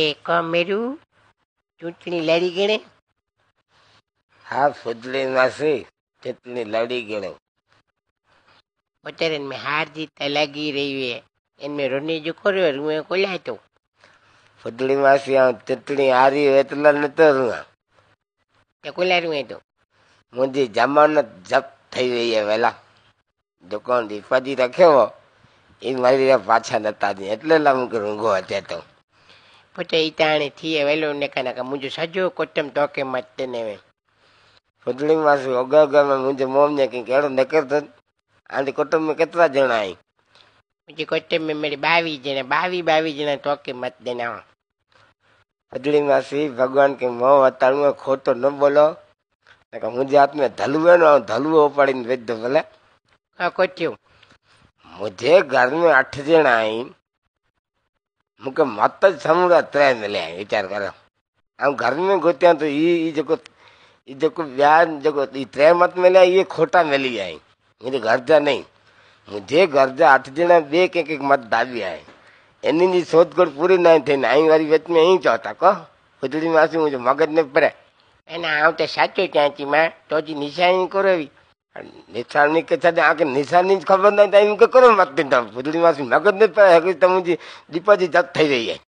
એકમેરુ ચૂંટણી લડી ગણે હા સુધલી નાસી ચૂંટણી લડી ગણે અત્યારે મેં હાર જીત લાગી રહી હે એમને રોને જો કર્યો હું એ કોલ્યા હતો ફદલી માસી આ ચટણી હારી એટલા નતો રૂણા તે કોલ્યા રૂએ તો મુંજી જમાનત જપ્ત થઈ ગઈ હે વેલા દુકાન દીપાજી રાખ્યો એ મારી પાછા નતા એટલે લામ કરું ગો હતો ಪುಟ್ಟ ಈ ತಾಣಿ ಥಿಯೆ ವೆಲು ನೆಕನಕ ಮುಂಜು ಸಜ್ಜು ಕೊಟ್ಟಂ ತೋಕೆ ಮತ್ತೆನೇವೆ ಪುದ್ಲಿ ಮಾಸು ಒಗ್ಗೊಮ್ಮೆ ಮುಂಜೆ ಮೋಮ್ನೆಕ ಕೇಳು ನೆಕರ್ತದ ಅಲ್ಲಿ ಕುಟುಂಬ ಕೆತ್ತಾ ಜನ ಆಯಿ ಮುಂಜೆ ಕೊಟ್ಟೊಮ್ಮೆ ಮೇಡಿ ಬಾವಿ ಜನ ಬಾವಿ ಬಾವಿ ಜನ ತೋಕೆ ಮತ್ತೆನ પદળી માસી ભગવાન કે મો વતાણું ખોટો ન બોલો કે મુજે હાથમે ધલવે નો ધલવો ઉપાડીને વેચ દો ભલે હા કોચ્યું મુજે ઘરમે આઠ જણા આઈ मूंखे मत साम्हूं त्रय मिलिया आहिनि वीचार करियो ऐं घर में ॻोतियां त हीअ हीउ जेको हीउ जेको ॿिया जेको हीअ मत मिलिया ये खोटा मिली विया आहिनि घर जा नहीं मुझे घर जा अठ ॼणा ॿिए कंहिं कंहिं मत दाबी आहिनि इन्हनि जी सोधखोड़ पूरी न थियनि आई वरी विच में ई चओ को खुजड़ी में असीं मुंहिंजो मगज न पड़े ऐं आउं त साचो चयां थी मां तोजी निशानी कोन हुई નિશાળની કે છે આખી નિશાળની ખબર નહીં થાય એમ કે કરો મત દીધા ભૂતળી માસી મગજ નહીં પડે હજી તો દીપાજી જત થઈ રહી જાય